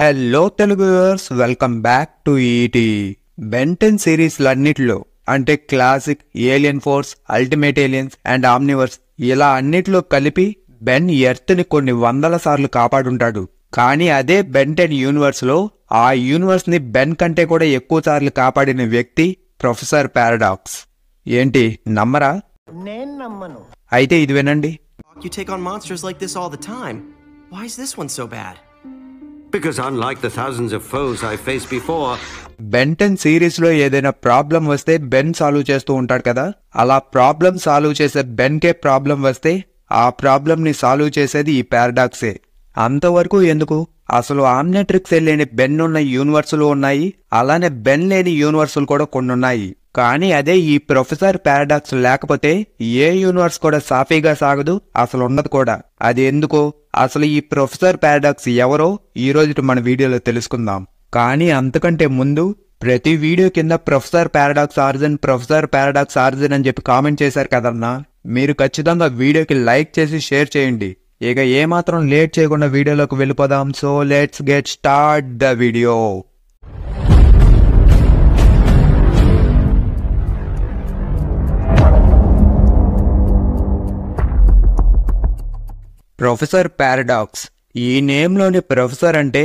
Hello Telugu viewers welcome back to ET Ben ten సిరీస్లన్నిటిలో అంటే classic alien force ultimate aliens and Omniverse ఇలా అన్నిటిలో కలిపి బెన్ ఎర్త్ని కొన్ని వందల సార్లు కాపాడుంటాడు కానీ అదే బెంటెన్ యూనివర్స్లో ఆ యూనివర్స్ని బెన్ కంటే కూడా ఎక్కువ సార్లు కాపాడిన వ్యక్తి ప్రొఫెసర్ పారాడాక్స్ ఏంటి నమ్మరా నేను నమ్మను అయితే ఇది వినండి because like the thousands of foes I face before Ben ten సిరీస్లో ఏదైనా ప్రాబ్లం వస్తే బెన్ సాల్వ్ చేస్తూ ఉంటాడు కదా అలా ప్రాబ్లం సాల్వ్ చేసే బెన్ కే ప్రాబ్లం వస్తే ఆ ప్రాబ్లంని సాల్వ్ చేసేది ఈ పారాడాక్సే అంతవరకు ఎందుకు అసలు ఆమ్నెట్రిక్స్ లేని బెన్ ఉన్న యూనివర్సులు ఉన్నాయి అలానే బెన్ లేని యూనివర్సులు కూడా కొన్ని ఉన్నాయి కానీ అదే ఈ ప్రొఫెసర్ పారాడాక్స్ లేకపోతే ఏ యూనివర్స్ కూడా సాఫీగా సాగదు అసలు ఉండదు కూడా అది ఎందుకో అసలు ఈ ప్రొఫెసర్ పారాడాక్స్ ఎవరో ఈ రోజు మన వీడియోలో తెలుసుకుందాం కానీ అంతకంటే ముందు ప్రతి వీడియో కింద professor paradox origin professor paradox origin అని చెప్పి కామెంట్ చేశారు కదన్నా మీరు ఖచ్చితంగా వీడియోకి లైక్ చేసి షేర్ చేయండి ఇక ఏమాత్రం లేట్ చేయకుండా వీడియోలోకి వెళ్ళిపోదాం so let's get start the video professor paradox ఈ నేమ్లోని ప్రొఫెసర్ అంటే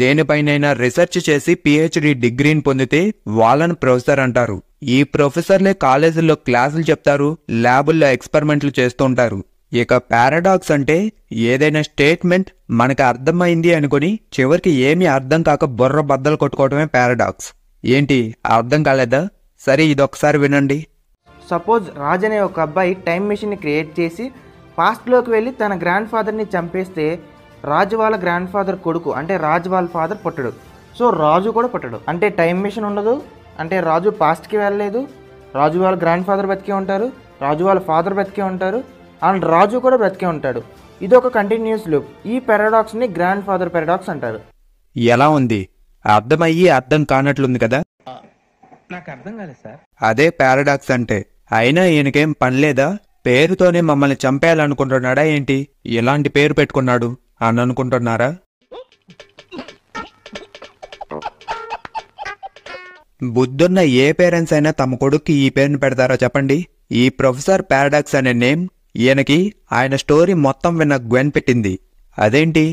దేనిపైనైనా రీసెర్చ్ చేసి పిహెచ్డి డిగ్రీని పొందితే వాళ్ళని ప్రొఫెసర్ అంటారు ఈ ప్రొఫెసర్లే కాలేజీల్లో క్లాసులు చెప్తారు ల్యాబుల్లో ఎక్స్పెరిమెంట్లు చేస్తుంటారు ఇక పారాడాక్స్ అంటే ఏదైనా స్టేట్మెంట్ మనకు అర్థమైంది అనుకుని చివరికి ఏమీ అర్థం కాక బుర్ర బద్దలు కొట్టుకోవటమే పారాడాక్స్ ఏంటి అర్థం కాలేదా సరే ఇదొకసారి వినండి సపోజ్ రాజనే అనే ఒక అబ్బాయి టైం మెషిన్ క్రియేట్ చేసి పాస్ట్లోకి వెళ్ళి తన గ్రాండ్ ఫాదర్ని చంపేస్తే రాజు వాళ్ళ గ్రాండ్ ఫాదర్ కొడుకు అంటే రాజు వాళ్ళ ఫాదర్ పుట్టడు సో రాజు కూడా పుట్టడు అంటే టైం మిషన్ ఉండదు అంటే రాజు పాస్ట్కి వెళ్ళలేదు రాజు వాళ్ళ గ్రాండ్ ఫాదర్ బ్రతికే ఉంటారు రాజు వాళ్ళ ఫాదర్ బ్రతికే ఉంటారు అండ్ రాజు కూడా బ్రతికే ఉంటాడు ఇది ఒక కంటిన్యూస్ లూప్ ఈ పారాడాక్స్ని గ్రాండ్ ఫాదర్ పారాడాక్స్ అంటారు ఎలా ఉంది అర్థమయ్యి అర్థం కానట్లుంది కదా నాకు అర్థం కాలేదు సార్ అదే పారాడాక్స్ అంటే అయినా ఈయనకేం పనిలేదా పేరుతోనే మమ్మల్ని చంపేయాలనుకుంటున్నాడా ఏంటి ఎలాంటి పేరు పెట్టుకున్నాడు అని అనుకుంటున్నారా బుద్ధున్న ఏ పేరెంట్స్ అయినా తమ కొడుక్కి ఈ పేరుని పెడతారా చెప్పండి ఈ ప్రొఫెసర్ పారాడాక్స్ అనే నేమ్ ఈయనకి ఆయన స్టోరీ మొత్తం విన్న గ్వెన్ పెట్టింది అదేంటి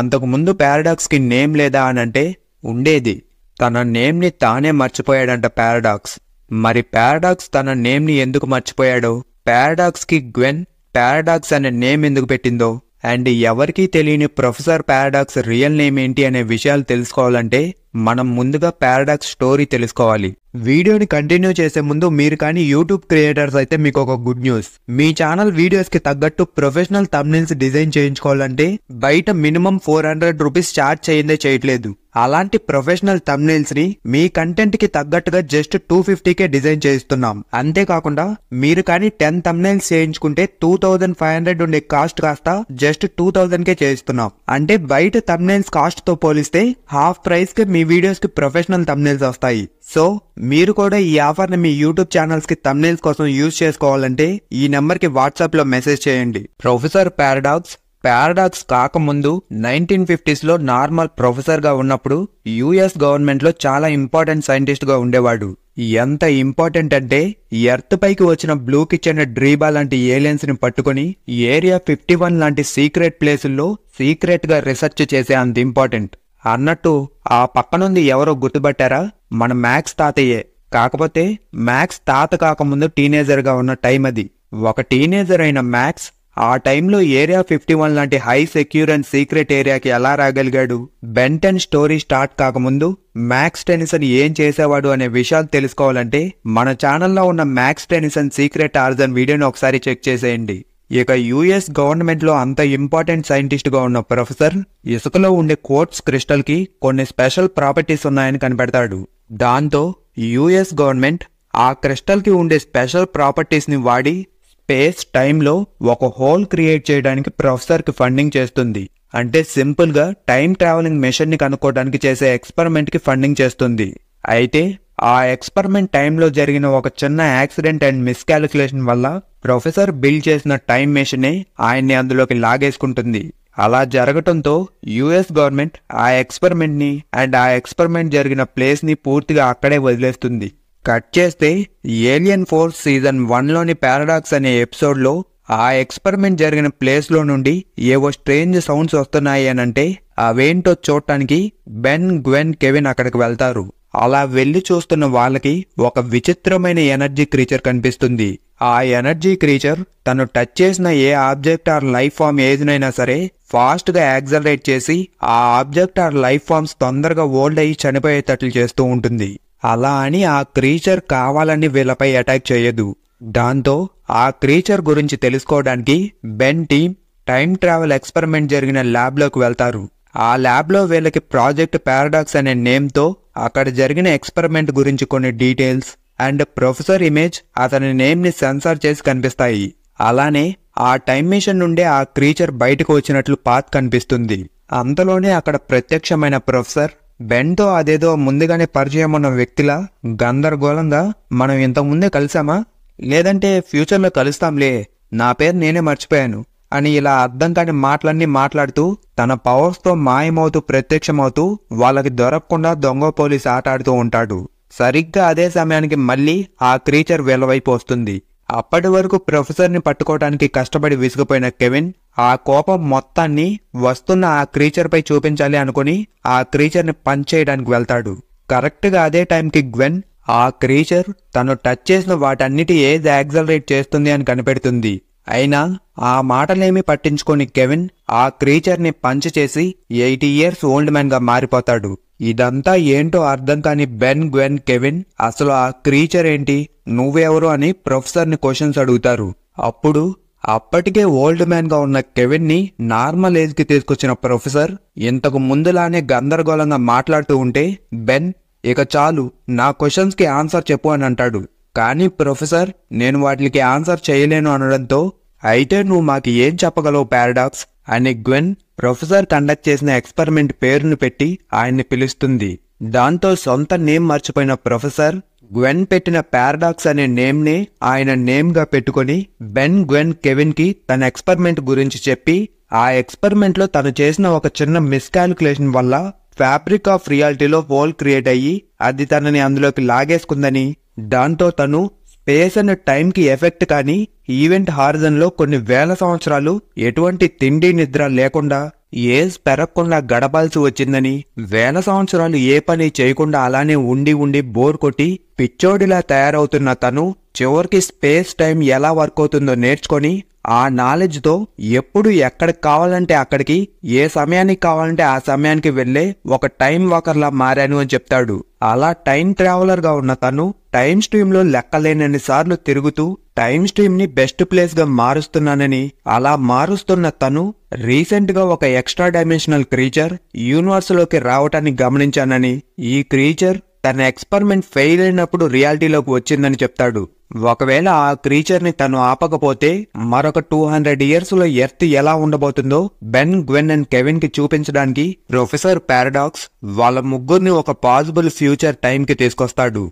అంతకుముందు పారాడాక్స్కి నేమ్ లేదా అని అంటే ఉండేది తన నేమ్ని తానే మర్చిపోయాడంట పారాడాక్స్ మరి పారాడాక్స్ తన నేమ్ని ఎందుకు మర్చిపోయాడో పారాడాక్స్కి గ్వెన్ పారాడాక్స్ అనే నేమ్ ఎందుకు పెట్టిందో అండ్ ఎవరికీ తెలియని ప్రొఫెసర్ పారాడాక్స్ రియల్ నేమ్ ఏంటి అనే విషయాలు తెలుసుకోవాలంటే మనం ముందుగా పారాడాక్స్ స్టోరీ తెలుసుకోవాలి వీడియోని కంటిన్యూ చేసే ముందు మీరు కానీ యూట్యూబ్ క్రియేటర్స్ అయితే మీకు ఒక గుడ్ న్యూస్ మీ ఛానల్ వీడియోస్కి తగ్గట్టు ప్రొఫెషనల్ తమ్నిల్స్ డిజైన్ చేయించుకోవాలంటే బయట minimum four hundred rupees charge చేయిందే చేయట్లేదు అలాంటి ప్రొఫెషనల్ ని మీ కంటెంట్కి తగ్గట్టుగా జస్ట్ టూ ఫిఫ్టీకే డిజైన్ చేస్తున్నాం అంతేకాకుండా మీరు కానీ టెన్ తమ్నైల్స్ చేయించుకుంటే టూ థౌజండ్ ఫైవ్ హండ్రెడ్ ఉండే కాస్ట్ కాస్త జస్ట్ టూ థౌజండ్కే చేయిస్తున్నాం అంటే బయట కాస్ట్ కాస్ట్తో పోలిస్తే హాఫ్ ప్రైస్కి మీ వీడియోస్కి ప్రొఫెషనల్ తమ్నైల్స్ వస్తాయి సో మీరు కూడా ఈ ఆఫర్ని మీ యూట్యూబ్ ఛానల్స్కి తమ్నైల్స్ కోసం యూజ్ చేసుకోవాలంటే ఈ నెంబర్కి వాట్సాప్లో మెసేజ్ చేయండి ప్రొఫెసర్ పారాడాక్స్ పారాడాక్స్ కాకముందు నైన్టీన్ ఫిఫ్టీస్లో నార్మల్ ప్రొఫెసర్గా ఉన్నప్పుడు యుఎస్ గవర్నమెంట్లో చాలా ఇంపార్టెంట్ సైంటిస్ట్గా ఉండేవాడు ఎంత ఇంపార్టెంట్ అంటే ఎర్త్ పైకి వచ్చిన బ్లూ కిచెన్ డ్రీబా లాంటి ఏలియన్స్ ని పట్టుకుని ఏరియా ఫిఫ్టీ వన్ లాంటి సీక్రెట్ ప్లేసుల్లో సీక్రెట్ గా రీసెర్చ్ చేసే అంత ఇంపార్టెంట్ అన్నట్టు ఆ పక్కనుంది ఎవరో గుర్తుపట్టారా మన మ్యాక్స్ తాతయ్యే కాకపోతే మ్యాక్స్ తాత కాకముందు టీనేజర్గా ఉన్న టైం అది ఒక టీనేజర్ అయిన మ్యాక్స్ ఆ టైంలో ఏరియా ఫిఫ్టీ వన్ లాంటి హై సెక్యూర్ అండ్ సీక్రెట్ ఏరియాకి ఎలా రాగలిగాడు బెంటన్ స్టోరీ స్టార్ట్ కాకముందు మ్యాక్స్ టెనిసన్ ఏం చేసేవాడు అనే విషయాలు తెలుసుకోవాలంటే మన ఛానల్లో ఉన్న మ్యాక్స్ టెనిసన్ సీక్రెట్ ఆర్జన్ వీడియోని ఒకసారి చెక్ చేసేయండి ఇక యుఎస్ గవర్నమెంట్లో అంత ఇంపార్టెంట్ సైంటిస్ట్గా ఉన్న ప్రొఫెసర్ ఇసుకలో ఉండే కోట్స్ క్రిస్టల్కి కొన్ని స్పెషల్ ప్రాపర్టీస్ ఉన్నాయని కనిపెడతాడు దాంతో యుఎస్ గవర్నమెంట్ ఆ క్రిస్టల్కి ఉండే స్పెషల్ ప్రాపర్టీస్ని వాడి స్పేస్ టైంలో ఒక హోల్ క్రియేట్ చేయడానికి ప్రొఫెసర్కి ఫండింగ్ చేస్తుంది అంటే సింపుల్గా టైం ట్రావెలింగ్ మెషిన్ని కనుక్కోవడానికి చేసే ఎక్స్పెరిమెంట్కి ఫండింగ్ చేస్తుంది అయితే ఆ ఎక్స్పెరిమెంట్ టైంలో జరిగిన ఒక చిన్న యాక్సిడెంట్ అండ్ మిస్కాలిక్యులేషన్ వల్ల ప్రొఫెసర్ బిల్డ్ చేసిన టైం మెషినే ఆయన్ని అందులోకి లాగేసుకుంటుంది అలా జరగటంతో యుఎస్ గవర్నమెంట్ ఆ ఎక్స్పెరిమెంట్ని అండ్ ఆ ఎక్స్పెరిమెంట్ జరిగిన ప్లేస్ని పూర్తిగా అక్కడే వదిలేస్తుంది కట్ చేస్తే ఏలియన్ ఫోర్స్ సీజన్ వన్లోని పారాడాక్స్ అనే ఎపిసోడ్లో ఆ ఎక్స్పెరిమెంట్ జరిగిన ప్లేస్లో నుండి ఏవో స్ట్రేంజ్ సౌండ్స్ వస్తున్నాయి అనంటే అవేంటో చూడటానికి బెన్ గ్వెన్ కెవిన్ అక్కడికి వెళ్తారు అలా వెళ్ళి చూస్తున్న వాళ్ళకి ఒక విచిత్రమైన ఎనర్జీ క్రీచర్ కనిపిస్తుంది ఆ ఎనర్జీ క్రీచర్ తను టచ్ చేసిన ఏ ఆబ్జెక్ట్ ఆర్ లైఫ్ ఫామ్ ఏదినైనా సరే ఫాస్ట్గా యాక్సలరేట్ చేసి ఆ ఆబ్జెక్ట్ ఆర్ లైఫ్ ఫామ్స్ తొందరగా ఓల్డ్ అయ్యి చనిపోయేటట్లు చేస్తూ ఉంటుంది అలా అని ఆ క్రీచర్ కావాలని వీళ్ళపై అటాక్ చేయదు దాంతో ఆ క్రీచర్ గురించి తెలుసుకోవడానికి Ben team time travel experiment జరిగిన ల్యాబ్లోకి వెళ్తారు ఆ ల్యాబ్లో వీళ్ళకి ప్రాజెక్ట్ పారాడాక్స్ అనే నేమ్తో అక్కడ జరిగిన ఎక్స్పెరిమెంట్ గురించి కొన్ని డీటెయిల్స్ అండ్ ప్రొఫెసర్ ఇమేజ్ అతని నేమ్ని సెన్సార్ చేసి కనిపిస్తాయి అలానే ఆ టైం మిషన్ నుండే ఆ క్రీచర్ బయటకు వచ్చినట్లు పాత్ కనిపిస్తుంది అంతలోనే అక్కడ ప్రత్యక్షమైన ప్రొఫెసర్ బెన్తో అదేదో ముందుగానే పరిచయం ఉన్న వ్యక్తిలా గందరగోళంగా మనం ఇంతకుముందే కలిసామా లేదంటే ఫ్యూచర్లో కలుస్తాంలే నా పేరు నేనే మర్చిపోయాను అని ఇలా అర్థం కాని మాటలన్నీ మాట్లాడుతూ తన పవర్స్తో మాయమవుతూ ప్రత్యక్షమవుతూ వాళ్ళకి దొరకకుండా దొంగ పోలీస్ ఆట ఆడుతూ ఉంటాడు సరిగ్గా అదే సమయానికి మళ్ళీ ఆ క్రీచర్ వెలవైపు వస్తుంది అప్పటి వరకు ప్రొఫెసర్ని పట్టుకోవడానికి కష్టపడి విసిగిపోయిన కెవిన్ ఆ కోపం మొత్తాన్ని వస్తున్న ఆ క్రీచర్పై చూపించాలి అనుకుని ఆ క్రీచర్ని పంచ్ చేయడానికి వెళ్తాడు కరెక్ట్గా అదే టైంకి గ్వెన్ ఆ క్రీచర్ తను టచ్ చేసిన వాటన్నిటి ఏది యాక్సలరేట్ చేస్తుంది అని కనిపెడుతుంది అయినా ఆ మాటలేమి పట్టించుకొని కెవిన్ ఆ క్రీచర్ని పంచ్ చేసి ఎయిటీ ఇయర్స్ ఓల్డ్ మ్యాన్గా మారిపోతాడు ఇదంతా ఏంటో అర్థం కాని బెన్ గ్వెన్ కెవిన్ అసలు ఆ క్రీచర్ ఏంటి నువ్వెవరు అని ప్రొఫెసర్ని క్వశ్చన్స్ అడుగుతారు అప్పుడు అప్పటికే ఓల్డ్ మ్యాన్గా ఉన్న కెవిన్ని నార్మల్ ఏజ్కి తీసుకొచ్చిన ప్రొఫెసర్ ఇంతకు ముందులానే గందరగోళంగా మాట్లాడుతూ ఉంటే బెన్ ఇక చాలు నా క్వశ్చన్స్కి ఆన్సర్ చెప్పు అని అంటాడు కానీ ప్రొఫెసర్ నేను వాటికి ఆన్సర్ చేయలేను అనడంతో అయితే నువ్వు మాకు ఏం చెప్పగలవు పారాడాక్స్ అని గ్వెన్ ప్రొఫెసర్ కండక్ట్ చేసిన ఎక్స్పెరిమెంట్ పేరును పెట్టి ఆయన్ని పిలుస్తుంది దాంతో సొంత నేమ్ మర్చిపోయిన ప్రొఫెసర్ గ్వెన్ పెట్టిన పారాడాక్స్ అనే నేమ్నే ఆయన నేమ్గా పెట్టుకొని బెన్ గ్వెన్ కెవిన్కి తన ఎక్స్పెరిమెంట్ గురించి చెప్పి ఆ ఎక్స్పెరిమెంట్లో తను చేసిన ఒక చిన్న మిస్కాల్కులేషన్ వల్ల ఫ్యాబ్రిక్ ఆఫ్ రియాలిటీలో హోల్ క్రియేట్ అయ్యి అది తనని అందులోకి లాగేసుకుందని దాంతో తను స్పేస్ అండ్ టైంకి ఎఫెక్ట్ కానీ ఈవెంట్ హారిజన్లో కొన్ని వేల సంవత్సరాలు ఎటువంటి తిండి నిద్ర లేకుండా ఏజ్ పెరగకుండా గడపాల్సి వచ్చిందని వేల సంవత్సరాలు ఏ పని చేయకుండా అలానే ఉండి ఉండి బోర్ కొట్టి పిచ్చోడిలా తయారవుతున్న తను చివరికి స్పేస్ టైం ఎలా వర్క్ అవుతుందో నేర్చుకొని ఆ నాలెడ్జ్తో ఎప్పుడు ఎక్కడికి కావాలంటే అక్కడికి ఏ సమయానికి కావాలంటే ఆ సమయానికి వెళ్ళే ఒక టైం వాకర్లా మారాను అని చెప్తాడు అలా టైం ట్రావెలర్గా ఉన్న తను టైం స్ట్రీమ్లో లెక్కలేనన్ని సార్లు తిరుగుతూ టైం స్ట్రీమ్ని బెస్ట్ ప్లేస్గా మారుస్తున్నానని అలా మారుస్తున్న తను రీసెంట్గా ఒక ఎక్స్ట్రా డైమెన్షనల్ క్రీచర్ యూనివర్స్లోకి రావటాన్ని గమనించానని ఈ క్రీచర్ తన ఎక్స్పెరిమెంట్ ఫెయిల్ అయినప్పుడు రియాలిటీలోకి వచ్చిందని చెప్తాడు ఒకవేళ ఆ క్రీచర్ని తను ఆపకపోతే మరొక టూ హండ్రెడ్ ఇయర్స్లో ఎర్త్ ఎలా ఉండబోతుందో బెన్ గ్వెన్ అండ్ కెవిన్కి చూపించడానికి ప్రొఫెసర్ పారాడాక్స్ వాళ్ళ ముగ్గురిని ఒక పాసిబుల్ ఫ్యూచర్ టైంకి తీసుకొస్తాడు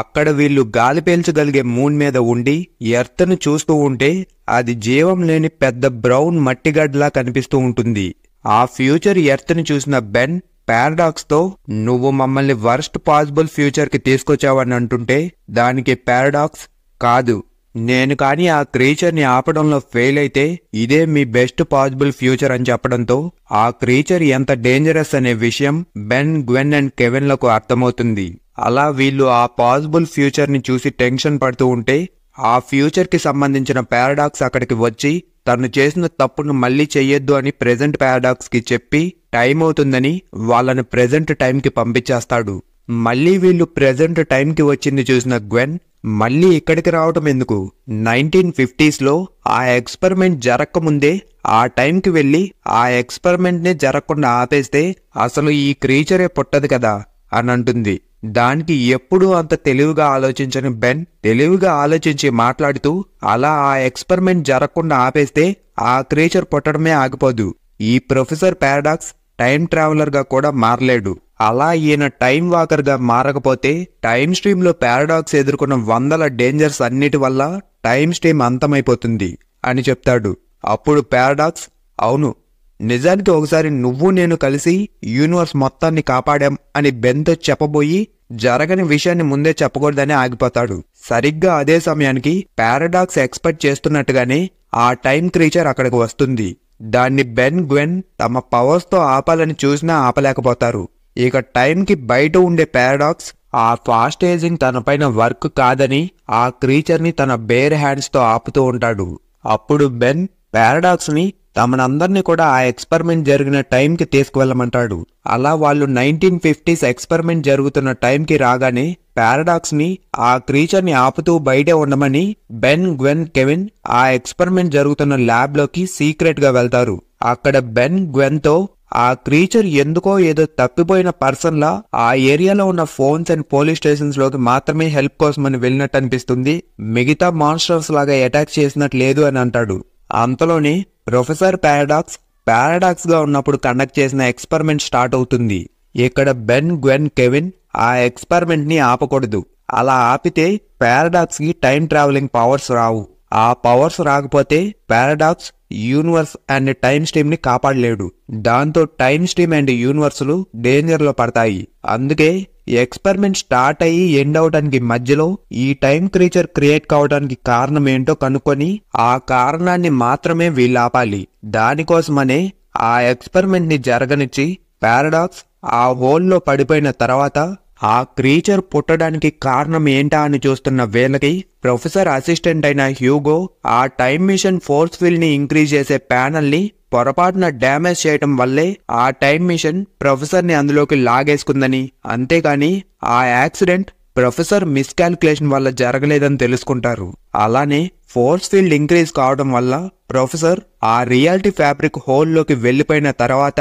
అక్కడ వీళ్ళు గాలి పేల్చగలిగే మూన్ మీద ఉండి ఎర్త్ను చూస్తూ ఉంటే అది జీవం లేని పెద్ద బ్రౌన్ మట్టిగడ్లా కనిపిస్తూ ఉంటుంది ఆ ఫ్యూచర్ ఎర్త్ని చూసిన బెన్ పారాడాక్స్తో నువ్వు మమ్మల్ని వర్స్ట్ పాసిబుల్ ఫ్యూచర్కి తీసుకొచ్చావని అంటుంటే దానికి పారాడాక్స్ కాదు నేను కానీ ఆ క్రీచర్ని ఆపడంలో ఫెయిల్ అయితే ఇదే మీ బెస్ట్ పాసిబుల్ ఫ్యూచర్ అని చెప్పడంతో ఆ క్రీచర్ ఎంత డేంజరస్ అనే విషయం బెన్ గ్వెన్ అండ్ కెవెన్లకు అర్థమవుతుంది అలా వీళ్ళు ఆ పాసిబుల్ ఫ్యూచర్ని చూసి టెన్షన్ పడుతూ ఉంటే ఆ ఫ్యూచర్కి సంబంధించిన పారాడాక్స్ అక్కడికి వచ్చి తను చేసిన తప్పును మళ్ళీ చెయ్యొద్దు అని ప్రెజెంట్ పారాడాక్స్కి చెప్పి టైం అవుతుందని వాళ్ళని ప్రెజెంట్ టైంకి పంపించేస్తాడు మళ్ళీ వీళ్ళు ప్రెజెంట్ టైంకి వచ్చింది చూసిన గ్వెన్ మళ్ళీ ఇక్కడికి రావటం ఎందుకు నైన్టీన్ ఫిఫ్టీస్లో ఆ ఎక్స్పెరిమెంట్ జరగకముందే ఆ టైంకి వెళ్ళి ఆ ఎక్స్పెరిమెంట్ని జరగకుండా ఆపేస్తే అసలు ఈ క్రీచరే పుట్టదు కదా అని అంటుంది దానికి ఎప్పుడూ అంత తెలివిగా ఆలోచించని బెన్ తెలివిగా ఆలోచించి మాట్లాడుతూ అలా ఆ ఎక్స్పెరిమెంట్ జరగకుండా ఆపేస్తే ఆ క్రీచర్ పుట్టడమే ఆగిపోదు ఈ ప్రొఫెసర్ పారాడాక్స్ టైం ట్రావెలర్గా కూడా మారలేడు అలా ఈయన టైం వాకర్గా మారకపోతే టైం స్ట్రీమ్లో పారాడాక్స్ ఎదుర్కొన్న వందల డేంజర్స్ అన్నిటి వల్ల టైం స్ట్రీమ్ అంతమైపోతుంది అని చెప్తాడు అప్పుడు పారాడాక్స్ అవును నిజానికి ఒకసారి నువ్వు నేను కలిసి యూనివర్స్ మొత్తాన్ని కాపాడాం అని బెన్తో చెప్పబోయి జరగని విషయాన్ని ముందే చెప్పకూడదని ఆగిపోతాడు సరిగ్గా అదే సమయానికి పారాడాక్స్ ఎక్స్పెక్ట్ చేస్తున్నట్టుగానే ఆ టైం క్రీచర్ అక్కడికి వస్తుంది దాన్ని బెన్ గ్వెన్ తమ పవర్స్తో ఆపాలని చూసినా ఆపలేకపోతారు ఇక టైంకి బయట ఉండే పారాడాక్స్ ఆ ఫాస్ట్ ఏజింగ్ తనపైన వర్క్ కాదని ఆ క్రీచర్ని తన బేర్ హ్యాండ్స్తో ఆపుతూ ఉంటాడు అప్పుడు బెన్ పారాడాక్స్ని తమనందరినీ కూడా ఆ ఎక్స్పెరిమెంట్ జరిగిన టైంకి తీసుకువెళ్లమంటాడు అలా వాళ్ళు నైన్టీన్ ఫిఫ్టీస్ ఎక్స్పెరిమెంట్ జరుగుతున్న టైంకి రాగానే పారాడాక్స్ని ఆ క్రీచర్ని ఆపుతూ బయటే ఉండమని బెన్ గ్వెన్ కెవిన్ ఆ ఎక్స్పెరిమెంట్ జరుగుతున్న ల్యాబ్లోకి సీక్రెట్గా వెళ్తారు అక్కడ బెన్ గ్వెన్తో ఆ క్రీచర్ ఎందుకో ఏదో తప్పిపోయిన పర్సన్లా ఆ ఏరియాలో ఉన్న ఫోన్స్ అండ్ పోలీస్ స్టేషన్స్ లోకి మాత్రమే హెల్ప్ అని వెళ్ళినట్టు అనిపిస్తుంది మిగతా మాన్స్టర్స్ లాగా అటాక్ చేసినట్టు లేదు అని అంటాడు అంతలోనే ప్రొఫెసర్ పారాడాక్స్ పారాడాక్స్ గా ఉన్నప్పుడు కండక్ట్ చేసిన ఎక్స్పెరిమెంట్ స్టార్ట్ అవుతుంది ఇక్కడ బెన్ గ్వెన్ కెవిన్ ఆ ఎక్స్పెరిమెంట్ ని ఆపకూడదు అలా ఆపితే పారాడాక్స్ కి టైం ట్రావెలింగ్ పవర్స్ రావు ఆ పవర్స్ రాకపోతే పారాడాక్స్ యూనివర్స్ అండ్ టైం ని కాపాడలేడు దాంతో టైం స్ట్రీమ్ అండ్ డేంజర్ డేంజర్లో పడతాయి అందుకే ఎక్స్పెరిమెంట్ స్టార్ట్ అయ్యి ఎండ్ అవడానికి మధ్యలో ఈ టైం క్రీచర్ క్రియేట్ కావడానికి కారణం ఏంటో కనుక్కొని ఆ కారణాన్ని మాత్రమే వీళ్ళు ఆపాలి దానికోసమనే ఆ ని జరగనిచ్చి పారాడాక్స్ ఆ హోల్లో పడిపోయిన తర్వాత ఆ క్రీచర్ పుట్టడానికి కారణం ఏంటా అని చూస్తున్న వేళకి ప్రొఫెసర్ అసిస్టెంట్ అయిన హ్యూగో ఆ టైం మిషన్ ఫోర్స్ ని ఇంక్రీజ్ చేసే ప్యానల్ని పొరపాటున డ్యామేజ్ చేయటం వల్లే ఆ టైం మిషన్ ప్రొఫెసర్ని అందులోకి లాగేసుకుందని అంతేగాని ఆ యాక్సిడెంట్ ప్రొఫెసర్ మిస్కాల్కులేషన్ వల్ల జరగలేదని తెలుసుకుంటారు అలానే ఫోర్స్ ఫీల్డ్ ఇంక్రీజ్ కావడం వల్ల ప్రొఫెసర్ ఆ రియాలిటీ ఫ్యాబ్రిక్ హోల్లోకి వెళ్ళిపోయిన తర్వాత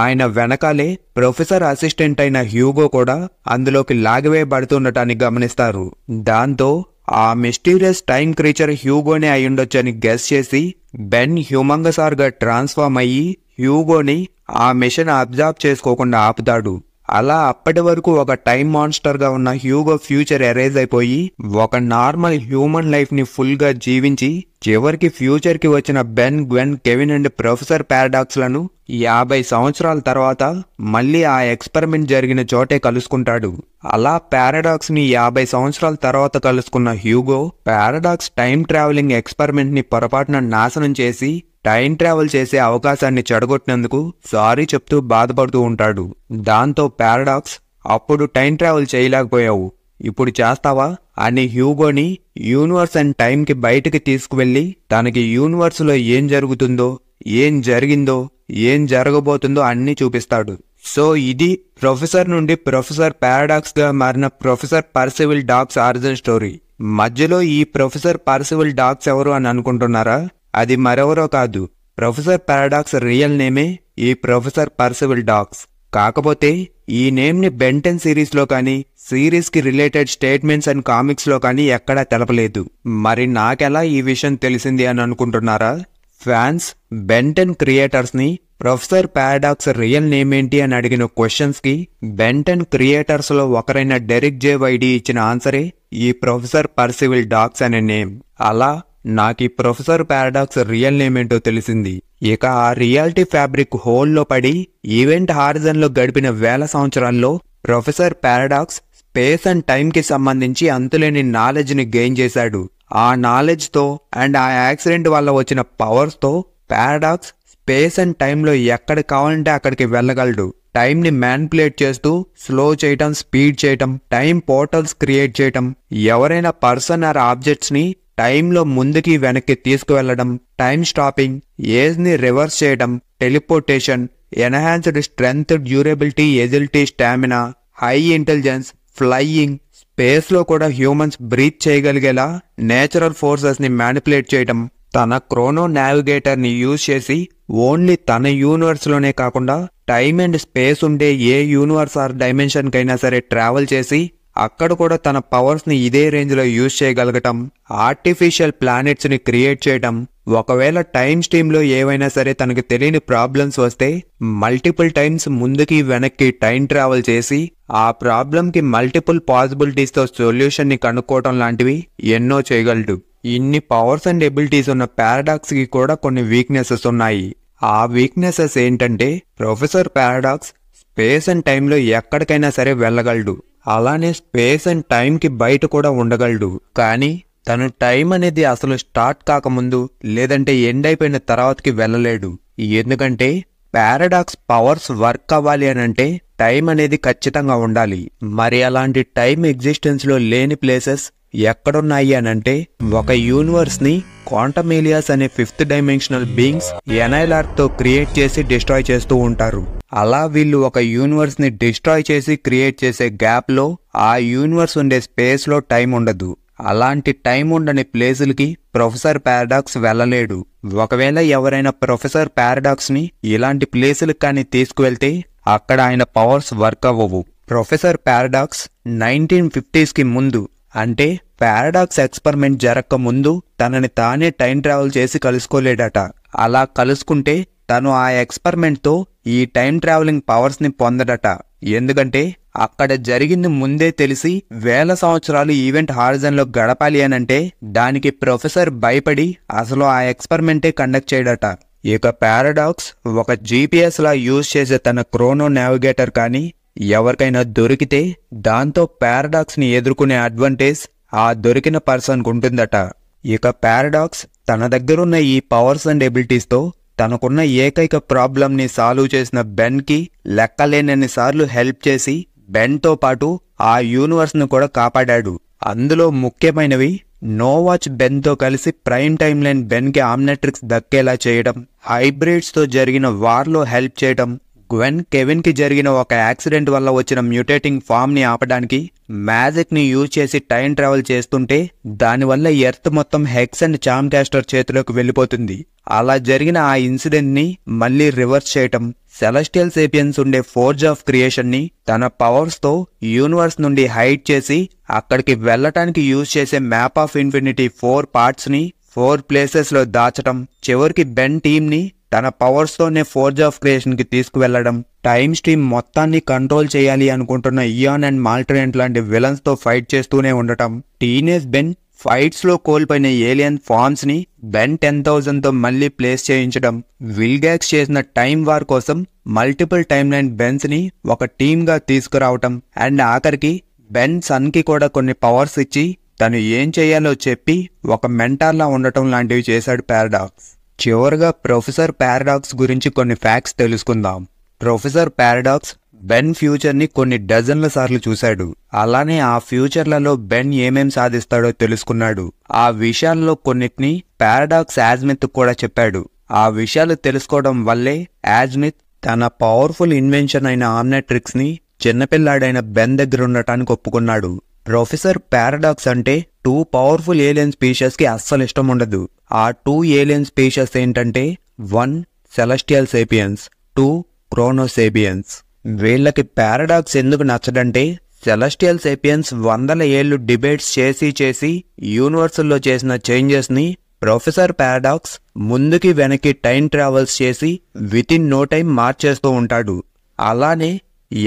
ఆయన వెనకాలే ప్రొఫెసర్ అసిస్టెంట్ అయిన హ్యూగో కూడా అందులోకి లాగివేయబడుతుండటాన్ని గమనిస్తారు దాంతో ఆ మిస్టీరియస్ టైం క్రీచర్ హ్యూగోనే అయ్యుండొచ్చని గెస్ చేసి బెన్ హ్యూమంగసార్గా ట్రాన్స్ఫామ్ అయ్యి హ్యూగోని ఆ మిషన్ అబ్జార్బ్ చేసుకోకుండా ఆపుతాడు అలా అప్పటి వరకు ఒక టైం మాన్స్టర్ గా ఉన్న హ్యూగో ఫ్యూచర్ ఎరేజ్ అయిపోయి ఒక నార్మల్ హ్యూమన్ లైఫ్ ని ఫుల్ గా జీవించి చివరికి ఫ్యూచర్ కి వచ్చిన Ben Gwen Kevin and professor paradox లను యాభై సంవత్సరాల తర్వాత మళ్ళీ ఆ ఎక్స్పెరిమెంట్ జరిగిన చోటే కలుసుకుంటాడు అలా పారాడాక్స్ ని యాభై సంవత్సరాల తర్వాత కలుసుకున్న Hugo paradox time travelling experiment ని పొరపాటున నాశనం చేసి టైం ట్రావెల్ చేసే అవకాశాన్ని చెడగొట్టినందుకు సారీ చెప్తూ బాధపడుతూ ఉంటాడు దాంతో పారాడాక్స్ అప్పుడు టైం ట్రావెల్ చేయలేకపోయావు ఇప్పుడు చేస్తావా అని హ్యూగోని యూనివర్స్ అండ్ టైంకి బయటికి తీసుకువెళ్ళి తనకి యూనివర్స్లో ఏం జరుగుతుందో ఏం జరిగిందో ఏం జరగబోతుందో అన్నీ చూపిస్తాడు సో ఇది ప్రొఫెసర్ నుండి ప్రొఫెసర్ పారాడాక్స్గా మారిన professor Percival Dox origin story మధ్యలో ఈ ప్రొఫెసర్ పర్సివిల్ డాక్స్ ఎవరు అని అనుకుంటున్నారా అది మరెవరో కాదు ప్రొఫెసర్ పారాడాక్స్ రియల్ నేమే ఈ ప్రొఫెసర్ పర్సివల్ డాక్స్ కాకపోతే ఈ నేమ్ని బెంటెన్ సిరీస్లో కానీ సిరీస్కి రిలేటెడ్ స్టేట్మెంట్స్ అండ్ కామిక్స్లో కానీ ఎక్కడా తెలపలేదు మరి నాకెలా ఈ విషయం తెలిసింది అని అనుకుంటున్నారా ఫ్యాన్స్ బెంటెన్ క్రియేటర్స్ని ప్రొఫెసర్ పారాడాక్స్ రియల్ నేమ్ ఏంటి అని అడిగిన క్వశ్చన్స్కి బెంటెన్ క్రియేటర్స్లో ఒకరైన డెరిక్ జే వైడి ఇచ్చిన ఆన్సరే ఈ ప్రొఫెసర్ పర్సివిల్ డాక్స్ అనే నేమ్ అలా నాకు ఈ ప్రొఫెసర్ పారాడాక్స్ రియల్ నేమ్ ఏంటో తెలిసింది ఇక ఆ రియాలిటీ ఫ్యాబ్రిక్ హోల్లో పడి ఈవెంట్ హారిజన్లో గడిపిన వేల సంవత్సరాల్లో ప్రొఫెసర్ పారాడాక్స్ స్పేస్ అండ్ టైంకి సంబంధించి అంతులేని నాలెడ్జ్ని గెయిన్ చేశాడు ఆ నాలెడ్జ్తో అండ్ ఆ యాక్సిడెంట్ వల్ల వచ్చిన పవర్స్తో పారాడాక్స్ స్పేస్ అండ్ టైంలో ఎక్కడ కావాలంటే అక్కడికి వెళ్ళగలడు టైంని మ్యాన్పులేట్ చేస్తూ స్లో చేయటం స్పీడ్ చేయటం టైం పోర్టల్స్ క్రియేట్ చేయటం ఎవరైనా పర్సన్ ఆర్ ఆబ్జెక్ట్స్ని టైంలో ముందుకి వెనక్కి తీసుకువెళ్లడం టైం స్టాపింగ్ ఏజ్ని రివర్స్ చేయడం teleportation enhanced strength durability agility stamina high intelligence flying స్పేస్లో కూడా హ్యూమన్స్ బ్రీత్ చేయగలిగేలా నేచురల్ ఫోర్సెస్ని మ్యానిపులేట్ చేయడం తన క్రోనో నావిగేటర్ని యూజ్ చేసి ఓన్లీ తన యూనివర్స్లోనే కాకుండా టైమ్ అండ్ స్పేస్ ఉండే ఏ యూనివర్స్ ఆర్ డైమెన్షన్కైనా సరే ట్రావెల్ చేసి అక్కడ కూడా తన పవర్స్ని ఇదే రేంజ్లో యూజ్ చేయగలగటం ఆర్టిఫిషియల్ ప్లానెట్స్ని క్రియేట్ చేయటం ఒకవేళ టైం స్టీమ్లో ఏవైనా సరే తనకు తెలియని ప్రాబ్లమ్స్ వస్తే మల్టిపుల్ టైమ్స్ ముందుకి వెనక్కి టైం ట్రావెల్ చేసి ఆ ప్రాబ్లంకి మల్టిపుల్ పాసిబిలిటీస్తో సొల్యూషన్ని కనుక్కోవటం లాంటివి ఎన్నో చేయగలడు ఇన్ని పవర్స్ అండ్ ఎబిలిటీస్ ఉన్న పారాడాక్స్కి కూడా కొన్ని వీక్నెసెస్ ఉన్నాయి ఆ వీక్నెసెస్ ఏంటంటే ప్రొఫెసర్ పారాడాక్స్ స్పేస్ అండ్ టైంలో ఎక్కడికైనా సరే వెళ్ళగలడు అలానే స్పేస్ అండ్ టైంకి బయట కూడా ఉండగలడు కానీ తను టైం అనేది అసలు స్టార్ట్ కాకముందు లేదంటే ఎండ్ అయిపోయిన తర్వాతకి వెళ్ళలేడు ఎందుకంటే పారాడాక్స్ పవర్స్ వర్క్ అవ్వాలి అని అంటే టైం అనేది ఖచ్చితంగా ఉండాలి మరి అలాంటి టైం ఎగ్జిస్టెన్స్లో లేని ప్లేసెస్ ఎక్కడున్నాయి అనంటే ఒక యూనివర్స్ని క్వాంటమేలియాస్ అనే ఫిఫ్త్ డైమెన్షనల్ బీయింగ్స్ ఎనైలార్తో క్రియేట్ చేసి డిస్ట్రాయ్ చేస్తూ ఉంటారు అలా వీళ్ళు ఒక యూనివర్స్ని డిస్ట్రాయ్ చేసి క్రియేట్ చేసే గ్యాప్లో ఆ యూనివర్స్ ఉండే స్పేస్లో టైం ఉండదు అలాంటి టైం ఉండని ప్లేసులకి ప్రొఫెసర్ పారాడాక్స్ వెళ్ళలేడు ఒకవేళ ఎవరైనా ప్రొఫెసర్ పారాడాక్స్ని ఇలాంటి ప్లేసులకు కానీ తీసుకువెళ్తే అక్కడ ఆయన పవర్స్ వర్క్ అవ్వవు ప్రొఫెసర్ పారాడాక్స్ నైన్టీన్ ఫిఫ్టీస్కి ముందు అంటే పారాడాక్స్ ఎక్స్పెరిమెంట్ జరగక ముందు తనని తానే టైం ట్రావెల్ చేసి కలుసుకోలేడట అలా కలుసుకుంటే తను ఆ ఎక్స్పెరిమెంట్తో ఈ టైం ట్రావెలింగ్ పవర్స్ని పొందడట ఎందుకంటే అక్కడ జరిగింది ముందే తెలిసి వేల సంవత్సరాలు ఈవెంట్ హారిజన్లో గడపాలి అనంటే దానికి ప్రొఫెసర్ భయపడి అసలు ఆ ఎక్స్పెరిమెంటే కండక్ట్ చేయడట ఇక పారాడాక్స్ ఒక జీపీఎస్లా యూజ్ చేసే తన క్రోనో నావిగేటర్ కానీ ఎవరికైనా దొరికితే దాంతో పారాడాక్స్ని ఎదుర్కొనే అడ్వాంటేజ్ ఆ దొరికిన పర్సన్ ఉంటుందట ఇక పారాడాక్స్ తన దగ్గరున్న ఈ పవర్స్ అండ్ ఎబిలిటీస్తో తనకున్న ఏకైక ప్రాబ్లంని సాల్వ్ చేసిన బెన్కి లెక్కలేనన్ని సార్లు హెల్ప్ చేసి బెన్తో పాటు ఆ యూనివర్స్ను కూడా కాపాడాడు అందులో ముఖ్యమైనవి నోవాచ్ బెన్తో కలిసి ప్రైమ్ టైమ్ లైన్ బెన్కి ఆమ్నెట్రిక్స్ దక్కేలా చేయడం హైబ్రిడ్స్తో జరిగిన వార్లో హెల్ప్ చేయడం గ్వెన్ కెవిన్కి జరిగిన ఒక యాక్సిడెంట్ వల్ల వచ్చిన మ్యూటేటింగ్ ఫామ్ని ఆపడానికి మ్యాజిక్ని యూజ్ చేసి టైం ట్రావెల్ చేస్తుంటే దానివల్ల ఎర్త్ మొత్తం హెక్స్ అండ్ చామ్ క్యాస్టర్ చేతిలోకి వెళ్ళిపోతుంది అలా జరిగిన ఆ ఇన్సిడెంట్ని మళ్ళీ రివర్స్ చేయటం సెలస్టియల్ సేపియన్స్ ఉండే ఫోర్జ్ ఆఫ్ క్రియేషన్ని తన పవర్స్తో యూనివర్స్ నుండి హైడ్ చేసి అక్కడికి వెళ్ళటానికి యూజ్ చేసే మ్యాప్ ఆఫ్ ఇన్ఫినిటీ ఫోర్ పార్ట్స్ని ఫోర్ ప్లేసెస్లో దాచటం చివరికి బెన్ టీమ్ని తన పవర్స్తోనే ఫోర్జ్ ఆఫ్ క్రియేషన్కి తీసుకువెళ్లడం టైమ్ స్ట్రీమ్ మొత్తాన్ని కంట్రోల్ చేయాలి అనుకుంటున్న ఇయాన్ అండ్ మాల్టరెంట్ లాంటి విలన్స్తో ఫైట్ చేస్తూనే ఉండటం టీనేజ్ బెన్ ఫైట్స్లో కోల్పోయిన ఏలియన్ ఫామ్స్ని బెన్ టెన్ థౌజండ్తో మళ్ళీ ప్లేస్ చేయించడం విల్గాక్స్ చేసిన టైం వార్ కోసం మల్టిపుల్ టైమ్ లైన్ బెన్స్ని ఒక టీమ్గా తీసుకురావటం అండ్ ఆఖరికి బెన్ సన్కి కూడా కొన్ని పవర్స్ ఇచ్చి తను ఏం చేయాలో చెప్పి ఒక మెంటార్లా ఉండటం లాంటివి చేశాడు పారాడాక్స్ చివరిగా ప్రొఫెసర్ పారాడాక్స్ గురించి కొన్ని ఫ్యాక్ట్స్ తెలుసుకుందాం ప్రొఫెసర్ పారాడాక్స్ బెన్ ఫ్యూచర్ని కొన్ని డజన్ల సార్లు చూశాడు అలానే ఆ ఫ్యూచర్లలో బెన్ ఏమేం సాధిస్తాడో తెలుసుకున్నాడు ఆ విషయాల్లో కొన్నిటిని పారాడాక్స్ యాజ్మిత్ కూడా చెప్పాడు ఆ విషయాలు తెలుసుకోవడం వల్లే యాజ్మిత్ తన పవర్ఫుల్ ఇన్వెన్షన్ అయిన ని చిన్నపిల్లాడైన బెన్ దగ్గర ఉండటానికి ఒప్పుకున్నాడు ప్రొఫెసర్ పారాడాక్స్ అంటే టూ పవర్ఫుల్ ఏలియన్ కి అస్సలు ఇష్టం ఉండదు ఆ టూ ఏలియన్ స్పీషియస్ ఏంటంటే one celestial sapiens two chronosapiens వీళ్ళకి పారాడాక్స్ ఎందుకు నచ్చడంటే సెలస్టియల్ సేపియన్స్ వందల ఏళ్ళు డిబేట్స్ చేసి చేసి యూనివర్సుల్లో చేసిన చేంజెస్ని ప్రొఫెసర్ పారాడాక్స్ ముందుకి వెనక్కి టైం ట్రావెల్స్ చేసి విత్ ఇన్ నో టైం మార్చేస్తూ ఉంటాడు అలానే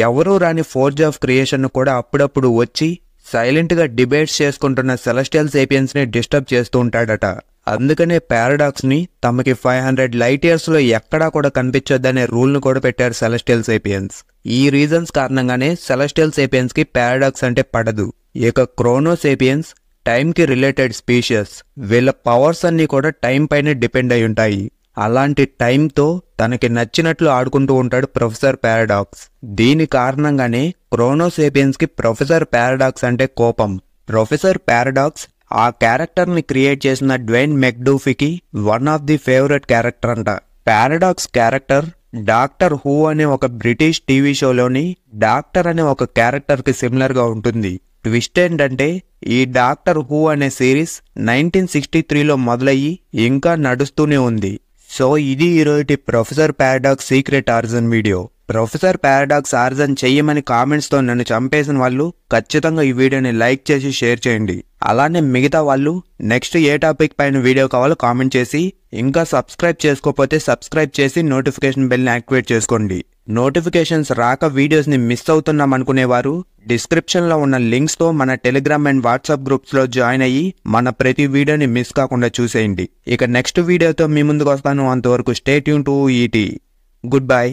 ఎవరూ రాని ఫోర్జ్ ఆఫ్ క్రియేషన్ కూడా అప్పుడప్పుడు వచ్చి సైలెంట్గా డిబేట్స్ చేసుకుంటున్న సెలస్టియల్ సేపియన్స్ని డిస్టర్బ్ చేస్తూ ఉంటాడట అందుకనే పారాడాక్స్ని తమకి ఫైవ్ హండ్రెడ్ లైట్ ఇయర్స్లో ఎక్కడా కూడా కనిపించొద్దనే రూల్ను కూడా పెట్టారు సెలస్టియల్ సేపియన్స్ ఈ రీజన్స్ కారణంగానే సెలస్టియల్ సేపియన్స్కి పారాడాక్స్ అంటే పడదు ఇక క్రోనోసేపియన్స్ టైంకి రిలేటెడ్ స్పీషియస్ వీళ్ళ పవర్స్ అన్నీ కూడా టైం పైన డిపెండ్ అయి ఉంటాయి అలాంటి టైంతో తనకి నచ్చినట్లు ఆడుకుంటూ ఉంటాడు ప్రొఫెసర్ పారాడాక్స్ దీని కారణంగానే క్రోనోసేపియన్స్కి ప్రొఫెసర్ పారాడాక్స్ అంటే కోపం ప్రొఫెసర్ పారాడాక్స్ ఆ క్యారెక్టర్ని క్రియేట్ చేసిన డ్వైన్ మెక్డూఫీకి one of the favourite character అంట పారాడాక్స్ క్యారెక్టర్ డాక్టర్ హూ అనే ఒక బ్రిటిష్ టీవీ షోలోని డాక్టర్ అనే ఒక క్యారెక్టర్కి సిమిలర్గా ఉంటుంది ట్విస్ట్ ఏంటంటే ఈ డాక్టర్ హూ అనే సిరీస్ నైన్టీన్ సిక్స్టీ త్రీలో మొదలయ్యి ఇంకా నడుస్తూనే ఉంది So, this is the Professor Paradox Secret Arson video. Professor paradox origin చెయ్యమని కామెంట్స్తో నన్ను చంపేసిన వాళ్ళు ఖచ్చితంగా ఈ వీడియోని లైక్ చేసి షేర్ చేయండి అలానే మిగతా వాళ్ళు నెక్స్ట్ ఏ టాపిక్ పైన వీడియో కావాలో కామెంట్ చేసి ఇంకా సబ్స్క్రైబ్ చేసుకోకపోతే సబ్స్క్రైబ్ చేసి నోటిఫికేషన్ బెల్ని యాక్టివేట్ చేసుకోండి నోటిఫికేషన్స్ రాక వీడియోస్ని మిస్ అవుతున్నాం అనుకునేవారు డిస్క్రిప్షన్లో ఉన్న లింక్స్తో మన టెలిగ్రామ్ అండ్ వాట్సాప్ గ్రూప్స్లో జాయిన్ అయ్యి మన ప్రతి వీడియోని మిస్ కాకుండా చూసేయండి ఇక నెక్స్ట్ వీడియోతో మీ ముందుకు వస్తాను అంతవరకు stay tune to ET good by